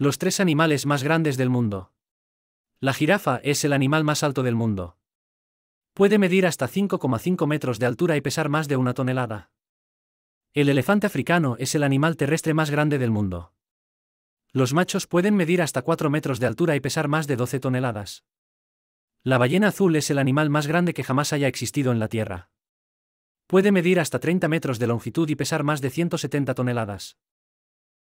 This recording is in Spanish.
Los tres animales más grandes del mundo. La jirafa es el animal más alto del mundo. Puede medir hasta 5,5 metros de altura y pesar más de una tonelada. El elefante africano es el animal terrestre más grande del mundo. Los machos pueden medir hasta 4 metros de altura y pesar más de 12 toneladas. La ballena azul es el animal más grande que jamás haya existido en la Tierra. Puede medir hasta 30 metros de longitud y pesar más de 170 toneladas.